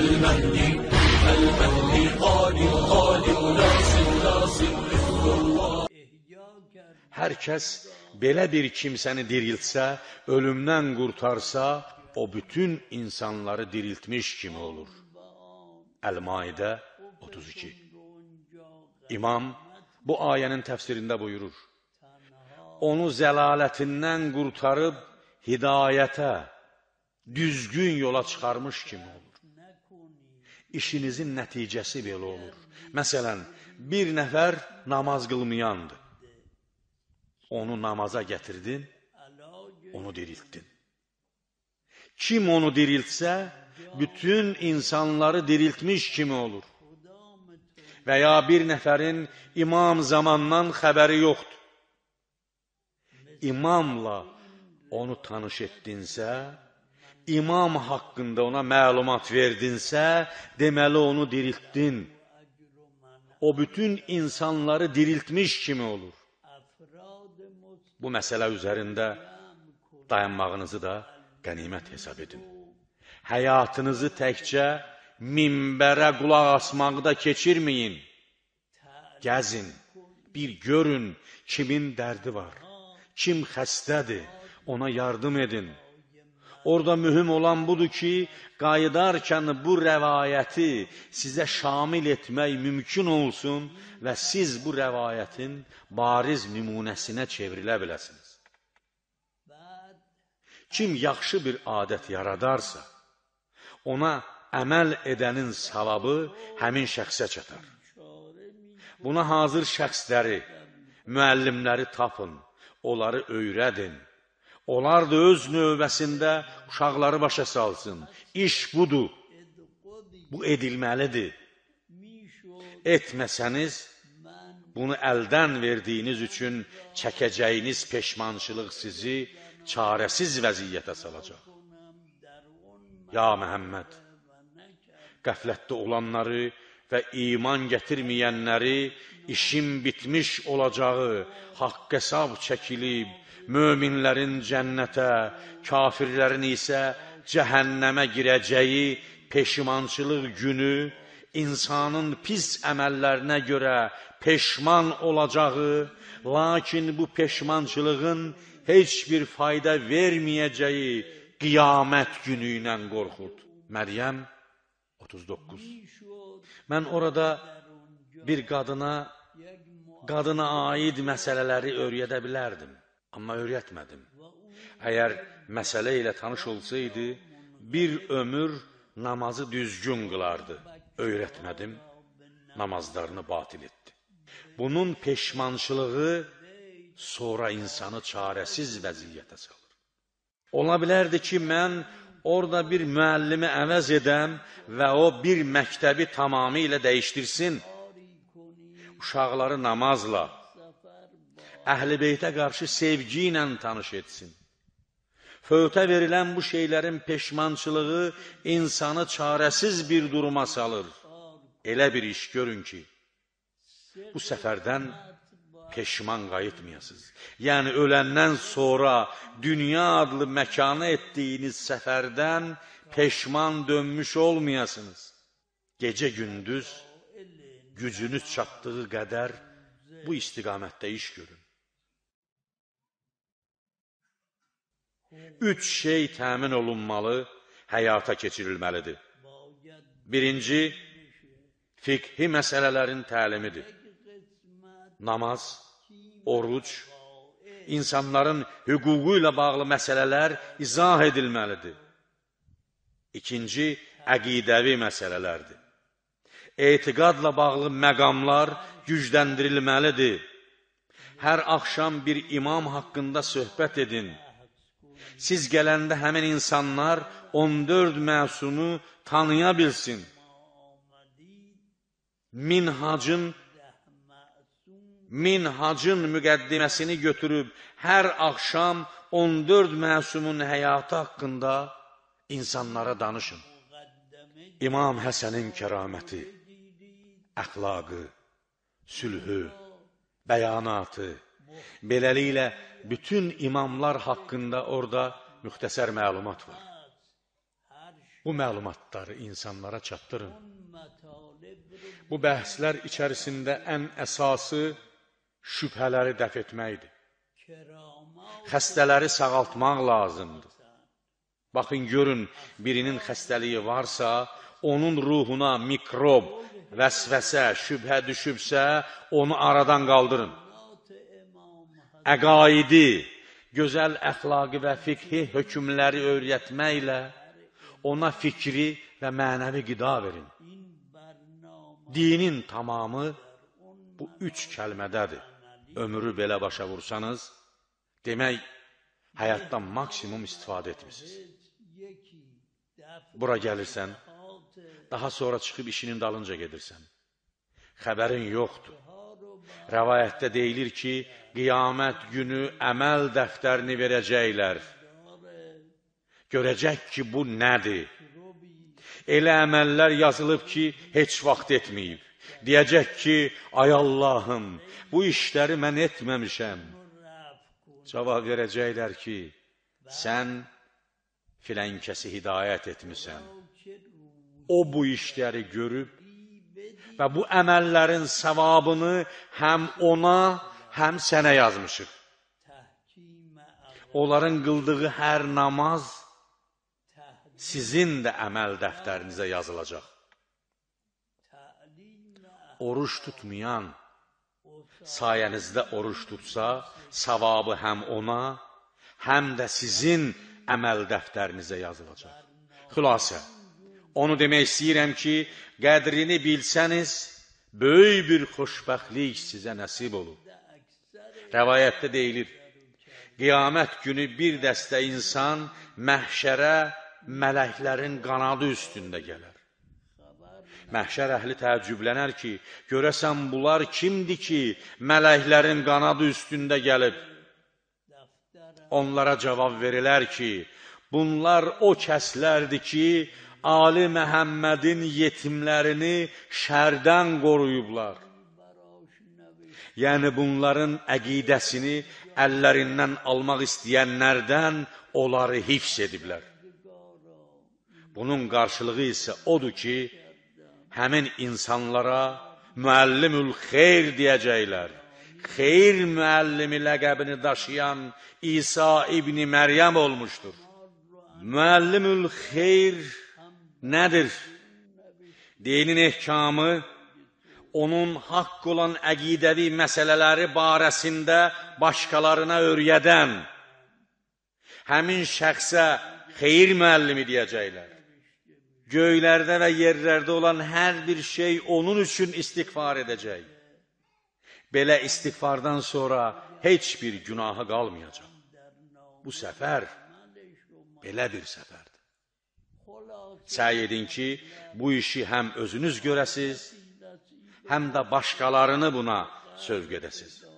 المهدي المهدي qani qani nasil nasil Hər kəs belə bir kimsəni diriltsə, ölümdən qurtarsa, o bütün insanları diriltmiş kimi olur. Əl-Maidə 32 İmam bu ayənin təfsirində buyurur. Onu zəlalətindən qurtarıb hidayətə, düzgün yola çıxarmış kimi olur işinizin nəticəsi belə olur. Məsələn, bir nəfər namaz qılmayandı. Onu namaza gətirdin, onu diriltdin. Kim onu diriltsə, bütün insanları diriltmiş kimi olur. Və ya bir nəfərin imam zamandan xəbəri yoxdur. İmamla onu tanış etdinsə, imam haqqında ona məlumat verdinsə, deməli onu diriltdin. O bütün insanları diriltmiş kimi olur. Bu məsələ üzərində dayanmağınızı da qənimət hesab edin. Həyatınızı təkcə minbərə qulaq asmaqda keçirməyin. Gəzin, bir görün kimin dərdi var, kim xəstədir, ona yardım edin. Orada mühüm olan budur ki, qayıdarkən bu rəvayəti sizə şamil etmək mümkün olsun və siz bu rəvayətin bariz nümunəsinə çevrilə biləsiniz. Kim yaxşı bir adət yaradarsa, ona əməl edənin savabı həmin şəxsə çatar. Buna hazır şəxsləri, müəllimləri tapın, onları öyrədin. Onlar da öz növbəsində uşaqları başa salsın. İş budur. Bu edilməlidir. Etməsəniz, bunu əldən verdiyiniz üçün çəkəcəyiniz peşmançılıq sizi çarəsiz vəziyyətə salacaq. Ya Məhəmməd, qəflətdə olanları və iman gətirməyənləri işin bitmiş olacağı, haqq hesab çəkilib, möminlərin cənnətə, kafirlərin isə cəhənnəmə girəcəyi peşimançılıq günü insanın pis əməllərinə görə peşman olacağı, lakin bu peşmançılığın heç bir fayda verməyəcəyi qiyamət günü ilə qorxurdu. Məryəm 39. Mən orada bir qadına qadına aid məsələləri öyrədə bilərdim, amma öyrətmədim. Əgər məsələ ilə tanış olsaydı, bir ömür namazı düzgün qılardı. Öyrətmədim, namazlarını batil etdi. Bunun peşmançılığı sonra insanı çarəsiz vəziyyətə salır. Ola bilərdi ki, mən orada bir müəllimi əvəz edəm və o bir məktəbi tamamilə dəyişdirsin. Uşaqları namazla, əhl-i beytə qarşı sevgi ilə tanış etsin. Fövtə verilən bu şeylərin peşmançılığı insanı çarəsiz bir duruma salır. Elə bir iş görün ki, bu səfərdən peşman qayıtmayasınız. Yani öləndən sonra dünya adlı mekanı ettiğiniz seferden peşman dönmüş olmayasınız. Gece gündüz gücünüz çattığı qədər bu istiqamətdə iş görün. Üç şey təmin olunmalı, hayata geçirilmelidir. Birinci, fikhi meselelerin təlimidir. namaz, oruc, insanların hüququ ilə bağlı məsələlər izah edilməlidir. İkinci, əqidəvi məsələlərdir. Etiqadla bağlı məqamlar gücləndirilməlidir. Hər axşam bir imam haqqında söhbət edin. Siz gələndə həmin insanlar 14 məsunu tanıya bilsin. Minhacın minhacın müqəddiməsini götürüb hər axşam 14 məsumun həyatı haqqında insanlara danışın. İmam Həsənin kəraməti, əxlaqı, sülhü, bəyanatı, beləliklə bütün imamlar haqqında orada müxtəsər məlumat var. Bu məlumatları insanlara çatdırın. Bu bəhslər içərisində ən əsası şübhələri dəf etməkdir. Xəstələri sağaltmaq lazımdır. Baxın, görün, birinin xəstəliyi varsa, onun ruhuna mikrob, vəsvəsə, şübhə düşübsə, onu aradan qaldırın. Əqaidi, gözəl əxlaqi və fikhi hökmləri öyrətməklə ona fikri və mənəvi qida verin. Dinin tamamı bu üç kəlmədədir ömrü belə başa vursanız, demək, həyatdan maksimum istifadə etmişsiniz. Bura gəlirsən, daha sonra çıxıb işinin dalınca gedirsən. Xəbərin yoxdur. Rəvayətdə deyilir ki, qiyamət günü əməl dəftərini verəcəklər. Görəcək ki, bu nədir? Elə əməllər yazılıb ki, heç vaxt etməyib. Deyəcək ki, ay Allahım, bu işləri mən etməmişəm. Cavab verəcəklər ki, sən filan kəsi hidayət etmisən. O bu işləri görüb və bu əməllərin savabını həm ona, həm sənə yazmışıq. Onların qıldığı hər namaz sizin də əməl dəftərinizə yazılacaq oruç tutmayan sayənizdə oruç tutsa, savabı həm ona, həm də sizin əməl dəftərinizə yazılacaq. Xülasə, onu demək istəyirəm ki, qədrini bilsəniz, böyük bir xoşbəxtlik sizə nəsib olur. Rəvayətdə deyilir, qiyamət günü bir dəstə insan məhşərə mələklərin qanadı üstündə gələr. Məhşər əhli təəccüblənər ki, görəsən bunlar kimdir ki, mələklərin qanadı üstündə gəlib? Onlara cavab verilər ki, bunlar o kəslərdir ki, Ali Məhəmmədin yetimlərini şərdən qoruyublar. Yəni bunların əqidəsini əllərindən almaq istəyənlərdən onları hifz ediblər. Bunun qarşılığı isə odur ki, həmin insanlara müəllimül xeyr deyəcəklər. Xeyr müəllimi ləqəbini daşıyan İsa ibni Məryəm olmuşdur. Müəllimül xeyr nədir? Dinin ehkamı onun haqq olan əqidəvi məsələləri barəsində başqalarına öyrədən həmin şəxsə xeyir müəllimi deyəcəklər. Göylerde ve yerlerde olan her bir şey onun için istiğfar edecek. Belə istiğfardan sonra heç bir günaha qalmayacaq. Bu sefer belə bir səfərdir. Səy edin ki, bu işi hem özünüz göresiz, hem de başkalarını buna sövq edəsiz.